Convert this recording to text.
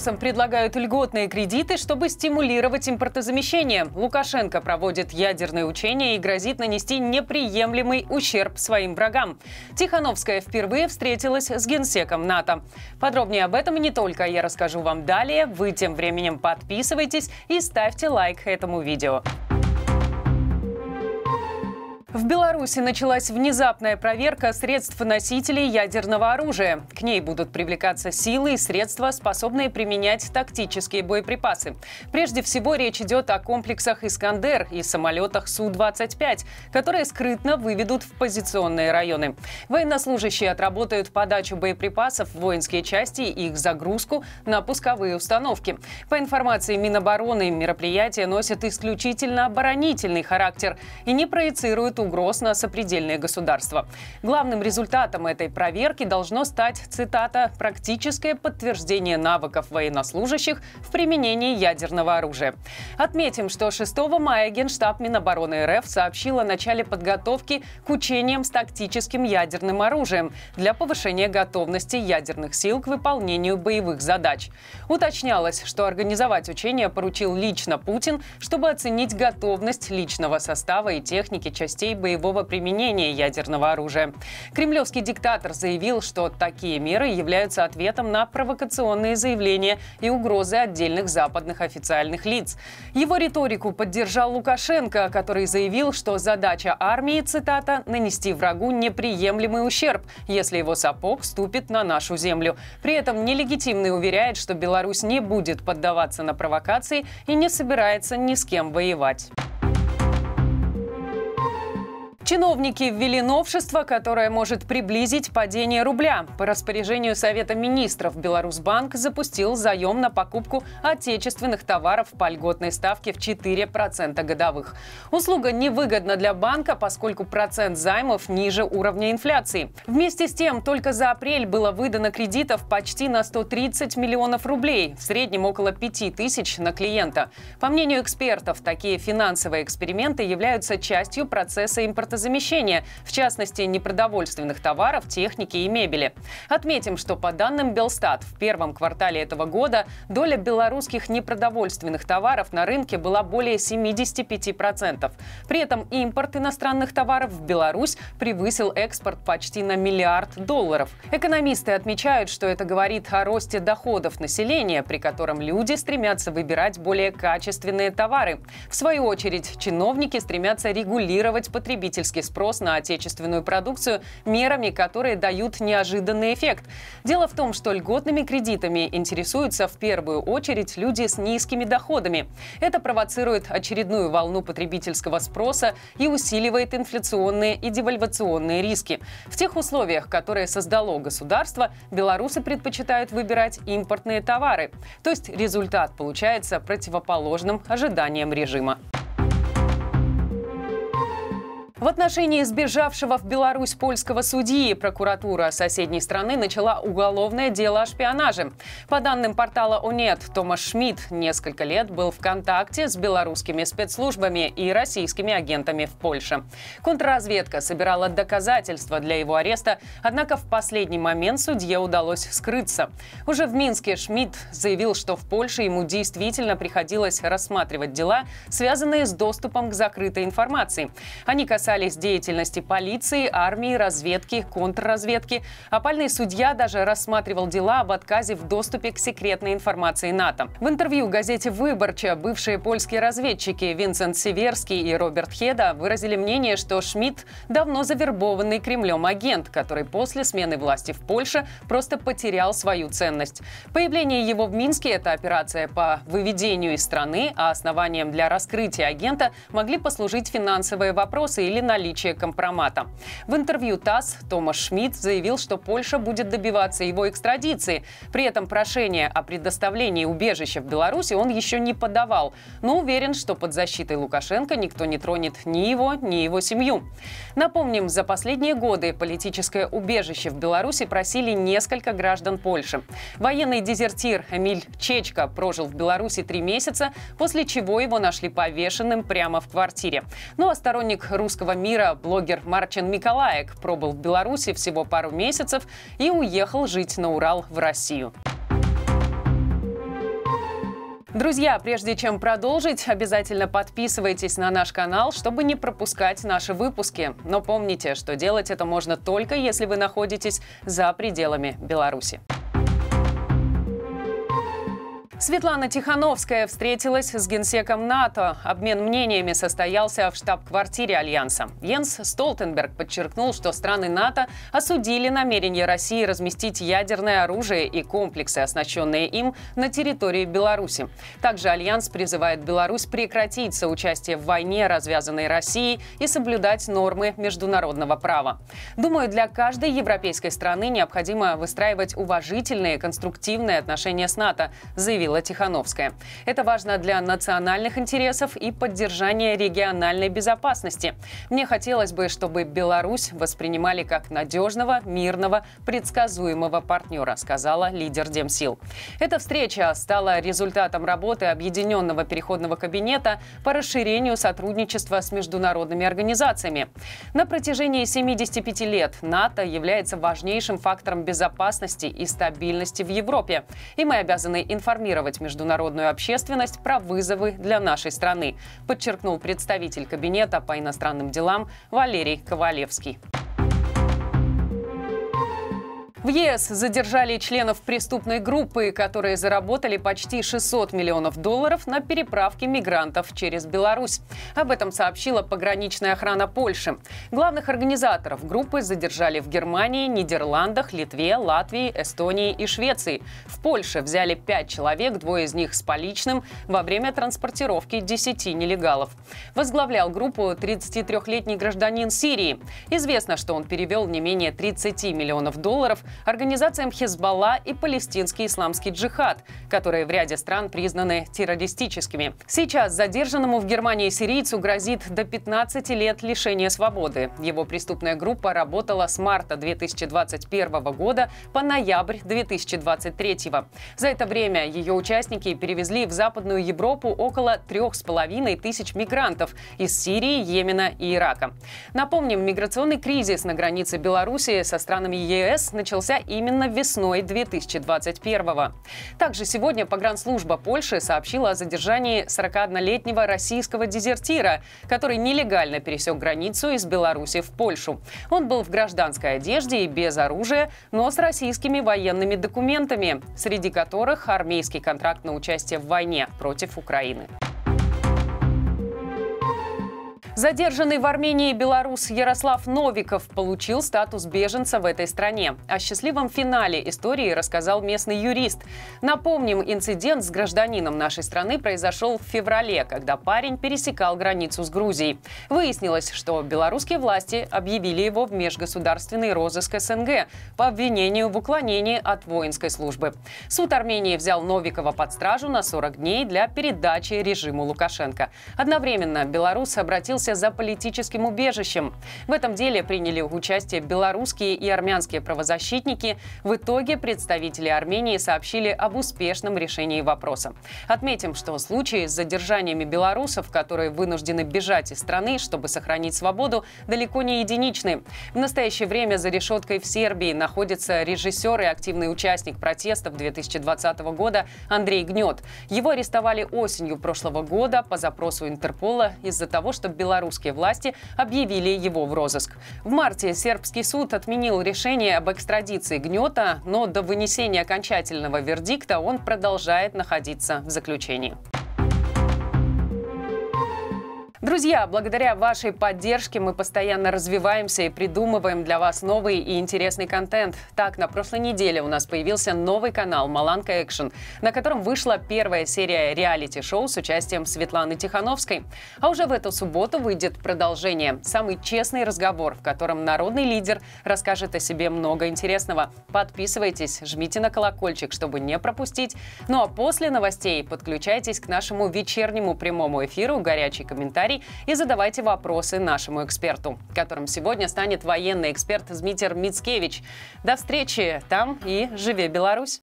белорусам предлагают льготные кредиты, чтобы стимулировать импортозамещение. Лукашенко проводит ядерные учения и грозит нанести неприемлемый ущерб своим врагам. Тихановская впервые встретилась с генсеком НАТО. Подробнее об этом и не только я расскажу вам далее. Вы тем временем подписывайтесь и ставьте лайк этому видео. В Беларуси началась внезапная проверка средств носителей ядерного оружия. К ней будут привлекаться силы и средства, способные применять тактические боеприпасы. Прежде всего речь идет о комплексах «Искандер» и самолетах Су-25, которые скрытно выведут в позиционные районы. Военнослужащие отработают подачу боеприпасов в воинские части и их загрузку на пусковые установки. По информации Минобороны, мероприятие носит исключительно оборонительный характер и не проецирует угроз на сопредельные государства. Главным результатом этой проверки должно стать, цитата, «практическое подтверждение навыков военнослужащих в применении ядерного оружия». Отметим, что 6 мая Генштаб Минобороны РФ сообщил о начале подготовки к учениям с тактическим ядерным оружием для повышения готовности ядерных сил к выполнению боевых задач. Уточнялось, что организовать учения поручил лично Путин, чтобы оценить готовность личного состава и техники частей целей боевого применения ядерного оружия. Кремлевский диктатор заявил, что такие меры являются ответом на провокационные заявления и угрозы отдельных западных официальных лиц. Его риторику поддержал Лукашенко, который заявил, что задача армии, цитата, «нанести врагу неприемлемый ущерб, если его сапог ступит на нашу землю». При этом нелегитимный уверяет, что Беларусь не будет поддаваться на провокации и не собирается ни с кем воевать. Чиновники ввели новшество, которое может приблизить падение рубля. По распоряжению Совета министров Беларусьбанк запустил заем на покупку отечественных товаров по льготной ставке в 4% годовых. Услуга невыгодна для банка, поскольку процент займов ниже уровня инфляции. Вместе с тем, только за апрель было выдано кредитов почти на 130 миллионов рублей, в среднем около 5 тысяч на клиента. По мнению экспертов, такие финансовые эксперименты являются частью процесса импортозамещения импортозамещения, в частности, непродовольственных товаров, техники и мебели. Отметим, что по данным Белстат, в первом квартале этого года доля белорусских непродовольственных товаров на рынке была более 75%. При этом импорт иностранных товаров в Беларусь превысил экспорт почти на миллиард долларов. Экономисты отмечают, что это говорит о росте доходов населения, при котором люди стремятся выбирать более качественные товары. В свою очередь, чиновники стремятся регулировать потребительские потребительский спрос на отечественную продукцию мерами, которые дают неожиданный эффект. Дело в том, что льготными кредитами интересуются в первую очередь люди с низкими доходами. Это провоцирует очередную волну потребительского спроса и усиливает инфляционные и девальвационные риски. В тех условиях, которые создало государство, белорусы предпочитают выбирать импортные товары. То есть результат получается противоположным ожиданиям режима. В отношении сбежавшего в Беларусь польского судьи прокуратура соседней страны начала уголовное дело о шпионаже. По данным портала УНЕТ, Томас Шмидт несколько лет был в контакте с белорусскими спецслужбами и российскими агентами в Польше. Контрразведка собирала доказательства для его ареста, однако в последний момент судье удалось скрыться. Уже в Минске Шмидт заявил, что в Польше ему действительно приходилось рассматривать дела, связанные с доступом к закрытой информации. Они касаются касались деятельности полиции, армии, разведки, контрразведки. Опальный судья даже рассматривал дела об отказе в доступе к секретной информации НАТО. В интервью газете «Выборча» бывшие польские разведчики Винсент Северский и Роберт Хеда выразили мнение, что Шмидт давно завербованный Кремлем агент, который после смены власти в Польше просто потерял свою ценность. Появление его в Минске – это операция по выведению из страны, а основанием для раскрытия агента могли послужить финансовые вопросы или или наличие компромата. В интервью ТАСС Томас Шмидт заявил, что Польша будет добиваться его экстрадиции. При этом прошение о предоставлении убежища в Беларуси он еще не подавал, но уверен, что под защитой Лукашенко никто не тронет ни его, ни его семью. Напомним, за последние годы политическое убежище в Беларуси просили несколько граждан Польши. Военный дезертир Эмиль Чечка прожил в Беларуси три месяца, после чего его нашли повешенным прямо в квартире. Ну а сторонник русского цифрового мира блогер Марчин Николаек пробыл в Беларуси всего пару месяцев и уехал жить на Урал в Россию. Друзья, прежде чем продолжить, обязательно подписывайтесь на наш канал, чтобы не пропускать наши выпуски. Но помните, что делать это можно только, если вы находитесь за пределами Беларуси. Светлана Тихановская встретилась с генсеком НАТО. Обмен мнениями состоялся в штаб-квартире Альянса. Йенс Столтенберг подчеркнул, что страны НАТО осудили намерение России разместить ядерное оружие и комплексы, оснащенные им, на территории Беларуси. Также Альянс призывает Беларусь прекратить соучастие в войне, развязанной Россией, и соблюдать нормы международного права. Думаю, для каждой европейской страны необходимо выстраивать уважительные, конструктивные отношения с НАТО, заявил Людмила Тихановская. Это важно для национальных интересов и поддержания региональной безопасности. Мне хотелось бы, чтобы Беларусь воспринимали как надежного, мирного, предсказуемого партнера, сказала лидер Демсил. Эта встреча стала результатом работы Объединенного переходного кабинета по расширению сотрудничества с международными организациями. На протяжении 75 лет НАТО является важнейшим фактором безопасности и стабильности в Европе, и мы обязаны информировать информировать международную общественность про вызовы для нашей страны, подчеркнул представитель Кабинета по иностранным делам Валерий Ковалевский. В ЕС задержали членов преступной группы, которые заработали почти 600 миллионов долларов на переправке мигрантов через Беларусь. Об этом сообщила пограничная охрана Польши. Главных организаторов группы задержали в Германии, Нидерландах, Литве, Латвии, Эстонии и Швеции. В Польше взяли пять человек, двое из них с поличным, во время транспортировки 10 нелегалов. Возглавлял группу 33-летний гражданин Сирии. Известно, что он перевел не менее 30 миллионов долларов организациям Хизбалла и палестинский исламский джихад, которые в ряде стран признаны террористическими. Сейчас задержанному в Германии сирийцу грозит до 15 лет лишения свободы. Его преступная группа работала с марта 2021 года по ноябрь 2023. За это время ее участники перевезли в Западную Европу около 3,5 тысяч мигрантов из Сирии, Йемена и Ирака. Напомним, миграционный кризис на границе Беларуси со странами ЕС начался начался именно весной 2021 года. Также сегодня погранслужба Польши сообщила о задержании 41-летнего российского дезертира, который нелегально пересек границу из Беларуси в Польшу. Он был в гражданской одежде и без оружия, но с российскими военными документами, среди которых армейский контракт на участие в войне против Украины. Задержанный в Армении белорус Ярослав Новиков получил статус беженца в этой стране. О счастливом финале истории рассказал местный юрист. Напомним, инцидент с гражданином нашей страны произошел в феврале, когда парень пересекал границу с Грузией. Выяснилось, что белорусские власти объявили его в межгосударственный розыск СНГ по обвинению в уклонении от воинской службы. Суд Армении взял Новикова под стражу на 40 дней для передачи режиму Лукашенко. Одновременно белорус обратился обратился за политическим убежищем. В этом деле приняли участие белорусские и армянские правозащитники. В итоге представители Армении сообщили об успешном решении вопроса. Отметим, что случаи с задержаниями белорусов, которые вынуждены бежать из страны, чтобы сохранить свободу, далеко не единичны. В настоящее время за решеткой в Сербии находится режиссер и активный участник протестов 2020 года Андрей Гнет. Его арестовали осенью прошлого года по запросу Интерпола из-за того, что Беларусь белорусские власти объявили его в розыск. В марте сербский суд отменил решение об экстрадиции Гнета, но до вынесения окончательного вердикта он продолжает находиться в заключении. Друзья, благодаря вашей поддержке мы постоянно развиваемся и придумываем для вас новый и интересный контент. Так, на прошлой неделе у нас появился новый канал «Маланка Экшн», на котором вышла первая серия реалити-шоу с участием Светланы Тихановской. А уже в эту субботу выйдет продолжение «Самый честный разговор», в котором народный лидер расскажет о себе много интересного. Подписывайтесь, жмите на колокольчик, чтобы не пропустить. Ну а после новостей подключайтесь к нашему вечернему прямому эфиру «Горячий комментарий» и задавайте вопросы нашему эксперту, которым сегодня станет военный эксперт Змитер Мицкевич. До встречи там и живе Беларусь!